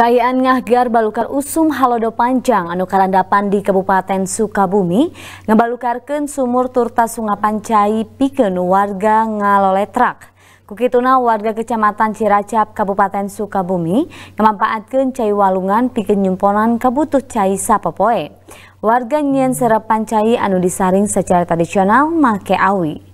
Kayaan ngahgar balukar usum halodo panjang anu karandapan di Kabupaten Sukabumi ngebalukarkeun sumur turta sungai pancai pikeun warga ngaloletrak. Kukituna warga Kecamatan Ciracap Kabupaten Sukabumi ngamampaatkeun cai walungan pikeun nyumponan kebutuh cai sapopoe. Warga nyen serap pancai anu disaring secara tradisional make awi.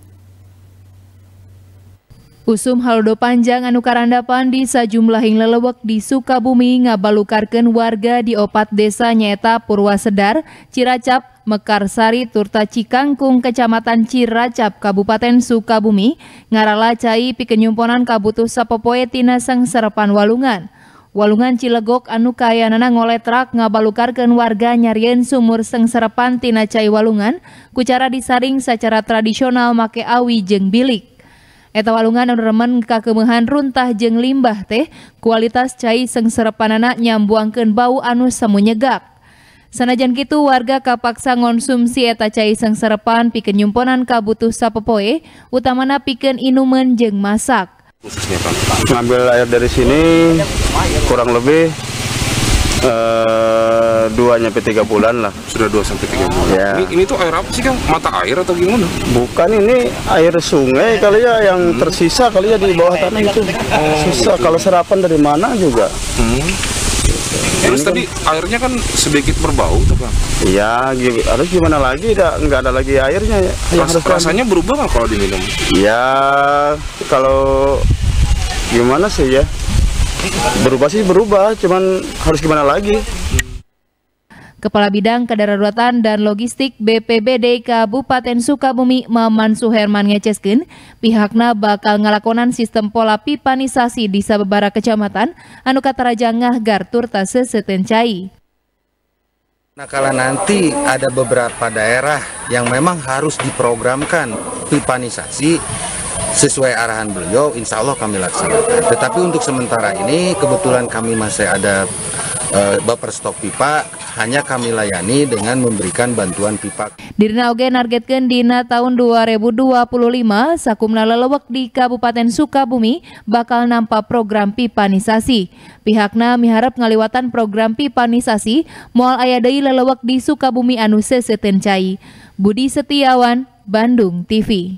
Usum Haldo Panjang Anu Karandapan di hing lelewek di Sukabumi ngabalukarkan warga di opat desa nyeta Purwasedar, Ciracap, Mekarsari, Turta Cikangkung, Kecamatan Ciracap, Kabupaten Sukabumi, ngarala cai pi pikenyumponan kabutuh sapopoe tina sang serapan walungan. Walungan Cilegok anu kayanana ngoletrak ngabalukarkan warga nyariin sumur sang serapan tina cai walungan, kucara disaring secara tradisional make awi jeng bilik. Eta walungan anu remen kakemehan runtah jeng limbah teh kualitas cai sengserepanana nyambuangkan bau anu semunyegap. Sanajan kitu warga kapaksa ngonsumsi eta cai sengserepan pikeun nyumponan kabutuh sapepoe utamana piken inuman jeng masak. Ngambil air dari sini kurang lebih eh, 2 sampai 3 bulan lah. Sudah 2 sampai 3 bulan. Ya. Ini, ini tuh air apa sih, Kang? Mata air atau gimana? Bukan ini air sungai kali ya yang hmm. tersisa kali ya di bawah tanah itu. Oh, Susah gitu. kalau serapan dari mana juga. Hmm. Terus kan tadi airnya kan sedikit berbau tuh bang? Iya, harus gimana lagi? Nggak ada lagi airnya. Ya. Yang Ras, harus rasanya kan. berubah nggak kalau diminum? Iya, kalau gimana sih ya? Berubah sih berubah, cuman harus gimana lagi? Hmm. Kepala Bidang Kedaruratan dan Logistik BPBD Kabupaten Sukabumi Maman Suherman Ngeceskin, pihaknya bakal ngelakonan sistem pola pipanisasi di sebebara kecamatan anu kataraja Gartur Tase Setencai. Nah kalau nanti ada beberapa daerah yang memang harus diprogramkan pipanisasi sesuai arahan beliau, insya Allah kami laksanakan. Tetapi untuk sementara ini kebetulan kami masih ada uh, eh, baper stok pipa, hanya kami layani dengan memberikan bantuan pipa. Dirna oge nargetkeun dina tahun 2025 sakumna lelewek di Kabupaten Sukabumi bakal nampak program pipanisasi. Pihakna miharap ngaliwatan program pipanisasi mual ayadai lelewek di Sukabumi anu seseuteun Budi Setiawan, Bandung TV.